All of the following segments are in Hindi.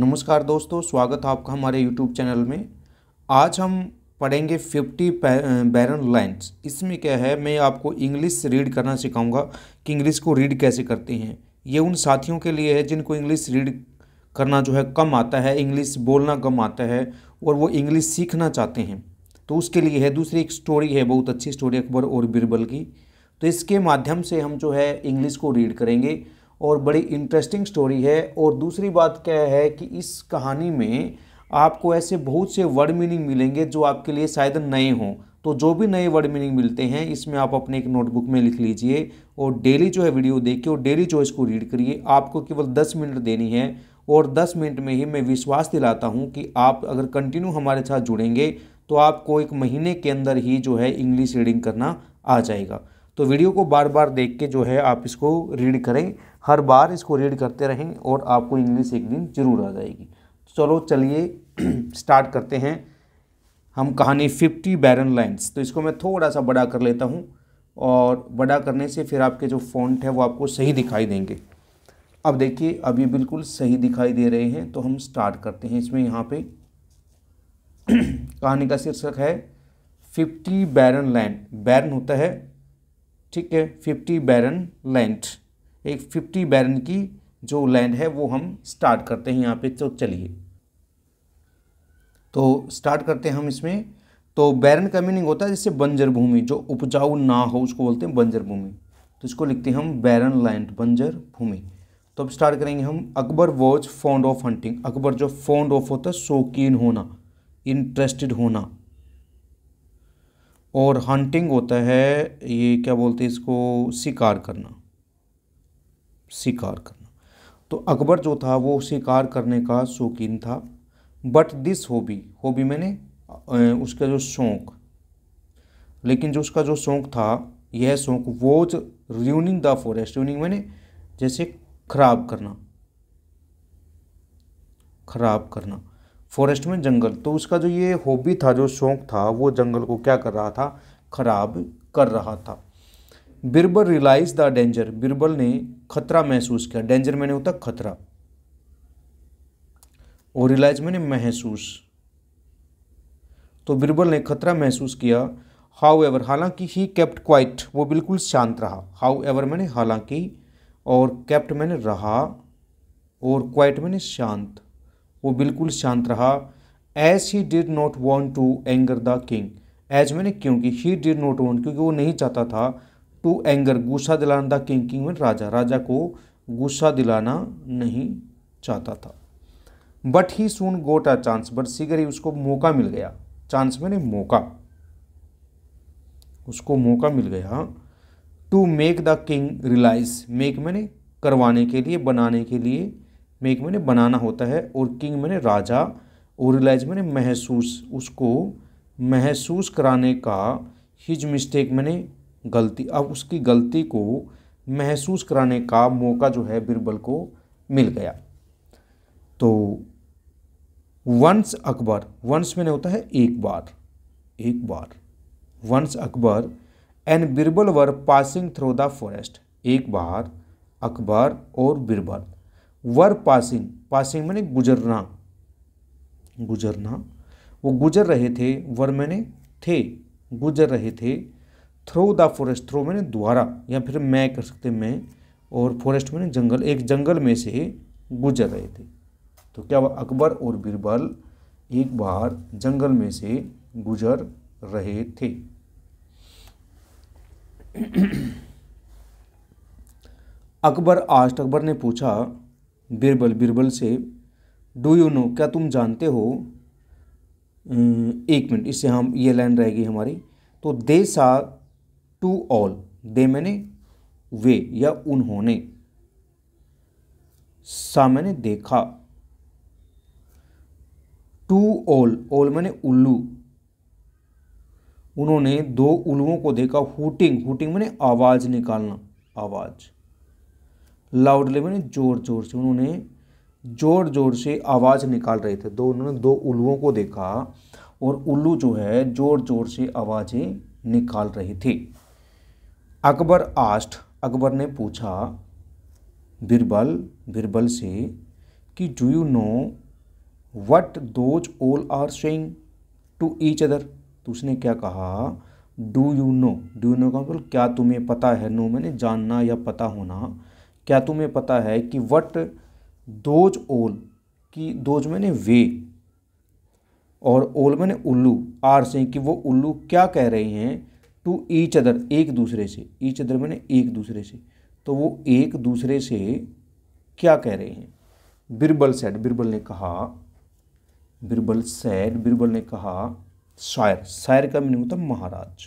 नमस्कार दोस्तों स्वागत है आपका हमारे यूट्यूब चैनल में आज हम पढ़ेंगे फिफ्टी बैरन लाइन्स इसमें क्या है मैं आपको इंग्लिश रीड करना सिखाऊंगा कि इंग्लिश को रीड कैसे करते हैं ये उन साथियों के लिए है जिनको इंग्लिश रीड करना जो है कम आता है इंग्लिश बोलना कम आता है और वो इंग्लिश सीखना चाहते हैं तो उसके लिए है दूसरी एक स्टोरी है बहुत अच्छी स्टोरी अकबर और बीरबल की तो इसके माध्यम से हम जो है इंग्लिश को रीड करेंगे और बड़ी इंटरेस्टिंग स्टोरी है और दूसरी बात क्या है कि इस कहानी में आपको ऐसे बहुत से वर्ड मीनिंग मिलेंगे जो आपके लिए शायद नए हों तो जो भी नए वर्ड मीनिंग मिलते हैं इसमें आप अपने एक नोटबुक में लिख लीजिए और डेली जो है वीडियो देखिए और डेली जो इसको रीड करिए आपको केवल दस मिनट देनी है और दस मिनट में ही मैं विश्वास दिलाता हूँ कि आप अगर कंटिन्यू हमारे साथ जुड़ेंगे तो आपको एक महीने के अंदर ही जो है इंग्लिश रीडिंग करना आ जाएगा तो वीडियो को बार बार देख के जो है आप इसको रीड करें हर बार इसको रीड करते रहें और आपको इंग्लिश एक दिन ज़रूर आ जाएगी तो चलो चलिए स्टार्ट करते हैं हम कहानी फिफ्टी बैरन लाइन्स तो इसको मैं थोड़ा सा बड़ा कर लेता हूँ और बड़ा करने से फिर आपके जो फॉन्ट है वो आपको सही दिखाई देंगे अब देखिए अभी बिल्कुल सही दिखाई दे रहे हैं तो हम स्टार्ट करते हैं इसमें यहाँ पे कहानी का शीर्षक है फिफ्टी बैरन लैंड बैरन होता है ठीक है फिफ्टी बैरन लैंड एक फिफ्टी बैरन की जो लैंड है वो हम स्टार्ट करते हैं यहाँ पे तो चलिए तो स्टार्ट करते हैं हम इसमें तो बैरन का मीनिंग होता है जैसे बंजर भूमि जो उपजाऊ ना हो उसको बोलते हैं बंजर भूमि तो इसको लिखते हैं हम बैरन लैंड बंजर भूमि तो अब स्टार्ट करेंगे हम Akbar was fond of hunting Akbar जो फॉन्ड ऑफ होता है शौकीन होना इंटरेस्टेड होना और हंटिंग होता है ये क्या बोलते हैं इसको शिकार करना शिकार करना तो अकबर जो था वो शिकार करने का शौकीन था बट दिस हॉबी हॉबी मैंने उसका जो शौक लेकिन जो उसका जो शौक था यह शौक was ruining the forest ruining मैंने जैसे खराब करना खराब करना फॉरेस्ट में जंगल तो उसका जो ये हॉबी था जो शौक था वो जंगल को क्या कर रहा था खराब कर रहा था Birbal realized the danger Birbal ने खतरा महसूस किया डेंजर मैंने होता खतरा और रियलाइज मैंने महसूस तो बिरबल ने खतरा महसूस किया हाउ एवर हालांकि ही कैप्ट क्वाइट वो बिल्कुल शांत रहा हाउ एवर मैंने हालांकि और कैप्ट मैंने रहा और क्वाइट मैंने शांत वो बिल्कुल शांत रहा as he did not want to anger the king as मैंने क्योंकि ही डिड नॉट वॉन्ट क्योंकि वो नहीं चाहता था टू एंगर गुस्सा दिलाना था किंग किंग में राजा राजा को गुस्सा दिलाना नहीं चाहता था but he soon got a chance but सीगर ही उसको मौका मिल गया चांस में नहीं मौका उसको मौका मिल गया to make the king realise make मैंने करवाने के लिए बनाने के लिए मेक मैंने बनाना होता है और किंग मैंने राजा और रिलाइज मैंने महसूस उसको महसूस कराने का हिज मिस्टेक मैंने गलती अब उसकी गलती को महसूस कराने का मौका जो है बिरबल को मिल गया तो वंस अकबर वंस में होता है एक बार एक बार once Akbar and Birbal were passing through the forest एक बार अकबर और बिरबल वर पासिंग पासिंग मैंने गुजरना गुजरना वो गुजर रहे थे वर मैंने थे गुजर रहे थे थ्रो द फॉरेस्ट थ्रो मैंने द्वारा या फिर मैं कर सकते मैं और फॉरेस्ट मैंने जंगल एक जंगल में से गुजर रहे थे तो क्या अकबर और बीरबल एक बार जंगल में से गुजर रहे थे अकबर आस्ट अकबर ने पूछा बीरबल बीरबल से डू यू नो क्या तुम जानते हो अं, एक मिनट इससे हम ये लाइन रहेगी हमारी तो सा टू ऑल दे मैंने वे या उन्होंने सा मैंने देखा टू ऑल ऑल मैंने उल्लू उन्होंने दो उल्लुओं को देखा हुटिंग हुटिंग मैंने आवाज़ निकालना आवाज़ लाउडली मैंने ज़ोर ज़ोर से उन्होंने ज़ोर ज़ोर से आवाज़ निकाल रहे थे दो उन्होंने दो उल्लुओं को देखा और उल्लू जो है ज़ोर ज़ोर से आवाज़ें निकाल रहे थे अकबर आस्ट अकबर ने पूछा बिरबल बिरबल से कि do you know what those all are saying to each other तो उसने क्या कहा do you know do you know का मतलब क्या तुम्हें पता है नो मैंने जानना या पता होना क्या तुम्हें पता है कि वट दोज ओल कि दोज मैंने वे और ओल मैंने उल्लू आर से कि वो उल्लू क्या कह रहे हैं टू ईच अदर एक दूसरे से ईच अदर मैंने एक दूसरे से तो वो एक दूसरे से क्या कह रहे हैं बिरबल सैड बिरबल ने कहा बिरबल सैड बिरबल ने कहा शायर शायर का मीनिंग होता है महाराज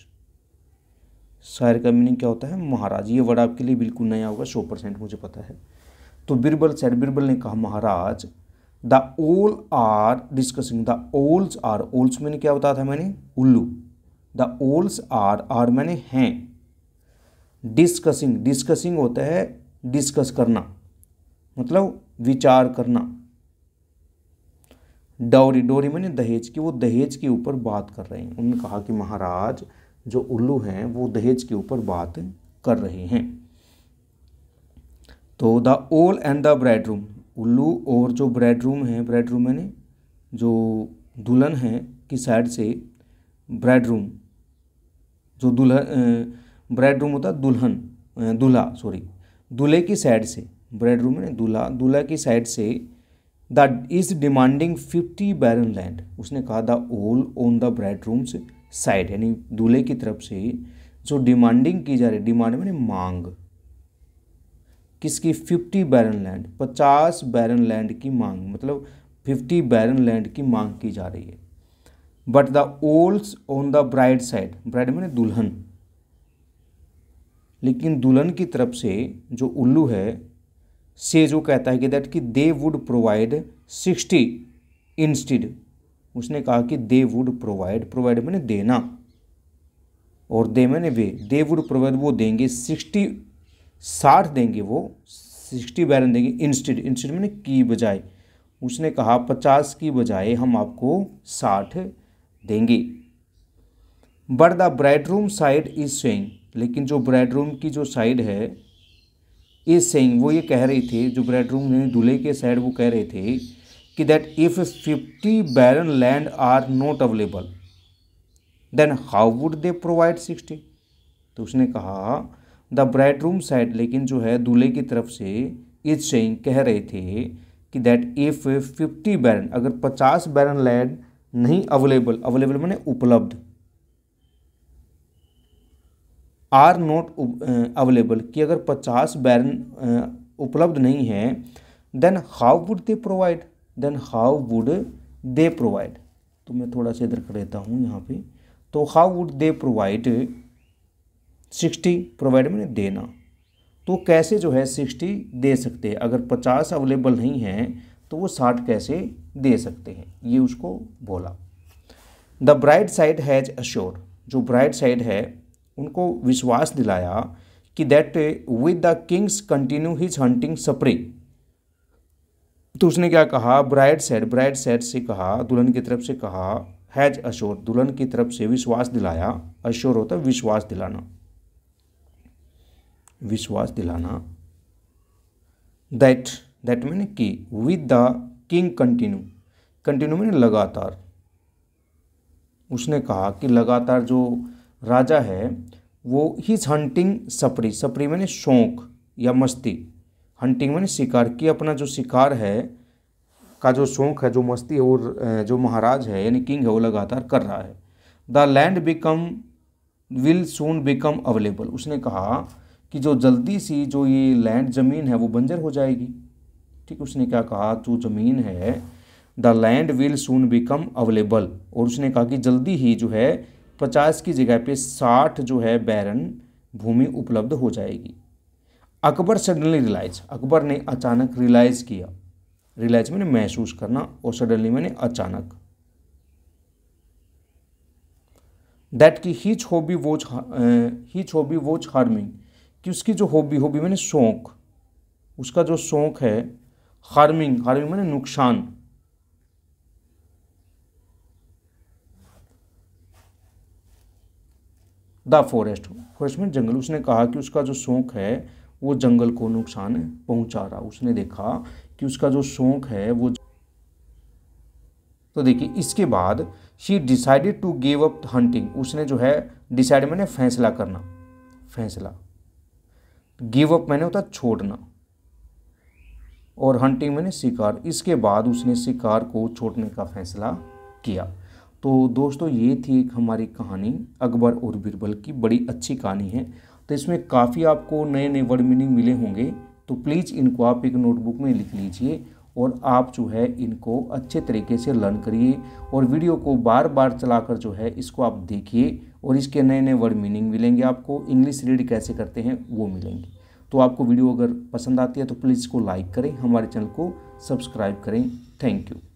शायर का मीनिंग क्या होता है महाराज ये वर्ड आपके लिए बिल्कुल नया होगा सौ परसेंट मुझे पता है तो बिरबल सैड बिरबल ने कहा महाराज the owl are discussing the owls are owls मैंने क्या बताया था मैंने उल्लू द ओल्स आर आर मैंने हैं डिस्कसिंग डिस्कसिंग होता है डिस्कस करना मतलब विचार करना डोरी डोरी मैंने दहेज की वो दहेज के ऊपर बात कर रहे हैं उन्होंने कहा कि महाराज जो उल्लू हैं वो दहेज के ऊपर बात कर रहे हैं तो द ओल एंड द ब्रेड रूम उल्लू और जो ब्रेड रूम है ब्रेड रूम मैंने जो दुल्हन है की साइड से ब्रेड रूम जो दुल्हन ब्राइड रूम होता है दुल्हन दूल्हा सॉरी दूल्हे की साइड से ब्राइड रूम है दूल्हा दूल्हा की साइड से the is demanding fifty barren land उसने कहा the owl on the bridegroom side यानी दूल्हे की तरफ से जो डिमांडिंग की जा रही डिमांड मैंने मांग किसकी फिफ्टी बैरन लैंड पचास बैरन लैंड की मांग मतलब फिफ्टी बैरन लैंड की मांग की जा रही है but the owls on the bride side bride मैंने दुल्हन लेकिन दुल्हन की तरफ से जो उल्लू है से जो कहता है कि दैट कि they would provide sixty instead उसने कहा कि दे वुड प्रोवाइड प्रोवाइड मैंने देना और दे मैंने वे दे वुड प्रोवाइड वो देंगे सिक्सटी साठ देंगे वो सिक्सटी बैरन देंगे इंस्टिड इंस्टिड मैंने की बजाय उसने कहा पचास की बजाय हम आपको साठ देंगी but the bridegroom side is saying लेकिन जो ब्राइडरूम की जो साइड है इज सेइंग वो ये कह रही थी जो ब्राइडरूम यानी दूल्हे के साइड वो कह रहे थे कि that if fifty barren land are not available then how would they provide sixty तो उसने कहा द ब्राइड रूम साइड लेकिन जो है दूल्हे की तरफ से इज सेइंग कह रहे थे कि दैट इफ फिफ्टी बैरन अगर पचास बैरन लैंड नहीं अवेलेबल अवेलेबल मैंने उपलब्ध आर नॉट अवेलेबल कि अगर पचास बैरन uh, उपलब्ध नहीं है then how would they provide then how would they provide तो मैं थोड़ा सा इधर कर देता हूँ यहाँ पे तो how would they provide sixty provide मैंने देना तो कैसे जो है सिक्सटी दे सकते हैं अगर पचास अवेलेबल नहीं है तो वो साठ कैसे दे सकते हैं ये उसको बोला the bright side has assure जो ब्राइट साइड है उनको विश्वास दिलाया कि that with the kings continue his hunting spree तो उसने क्या कहा ब्राइट साइड ब्राइट साइड से कहा दुल्हन की तरफ से कहा हैज अश्योर दुल्हन की तरफ से विश्वास दिलाया अश्योर होता है विश्वास दिलाना विश्वास दिलाना दैट दैट मीन कि with the king continue continue मैंने लगातार उसने कहा कि लगातार जो राजा है वो हीज हंटिंग सपरी सपरी मैंने शौक या मस्ती हंटिंग मैंने शिकार की अपना जो शिकार है का जो शौक है जो मस्ती है वो जो महाराज है यानी किंग है वो लगातार कर रहा है the land become will soon become available उसने कहा कि जो जल्दी सी जो ये लैंड ज़मीन है वो बंजर हो जाएगी ठीक उसने क्या कहा जो ज़मीन है the land will soon become available और उसने कहा कि जल्दी ही जो है पचास की जगह पे साठ जो है बैरन भूमि उपलब्ध हो जाएगी अकबर सडनली रिलाइज अकबर ने अचानक रिलाइज किया रिलाइज मैंने महसूस करना और सडनली मैंने अचानक दैट की his hobby was his hobby was harming कि उसकी जो हॉबी हॉबी मैंने शौक उसका जो शौक है हार्मिंग हार्मिंग मैंने नुकसान द फॉरेस्ट फॉरेस्ट में जंगल उसने कहा कि उसका जो शौक है वो जंगल को नुकसान पहुंचा रहा उसने देखा कि उसका जो शौक है वो तो देखिए इसके बाद she decided to give up hunting उसने जो है डिसाइड मैंने फैसला करना फैसला गिव अप मैंने होता छोड़ना और हंटिंग मैंने शिकार इसके बाद उसने शिकार को छोड़ने का फैसला किया तो दोस्तों ये थी एक हमारी कहानी अकबर और बीरबल की बड़ी अच्छी कहानी है तो इसमें काफ़ी आपको नए नए वर्ड मीनिंग मिले होंगे तो प्लीज़ इनको आप एक नोटबुक में लिख लीजिए और आप जो है इनको अच्छे तरीके से लर्न करिए और वीडियो को बार बार चलाकर जो है इसको आप देखिए और इसके नए नए वर्ड मीनिंग मिलेंगे आपको इंग्लिश रीड कैसे करते हैं वो मिलेंगे तो आपको वीडियो अगर पसंद आती है तो प्लीज़ इसको लाइक करें हमारे चैनल को सब्सक्राइब करें थैंक यू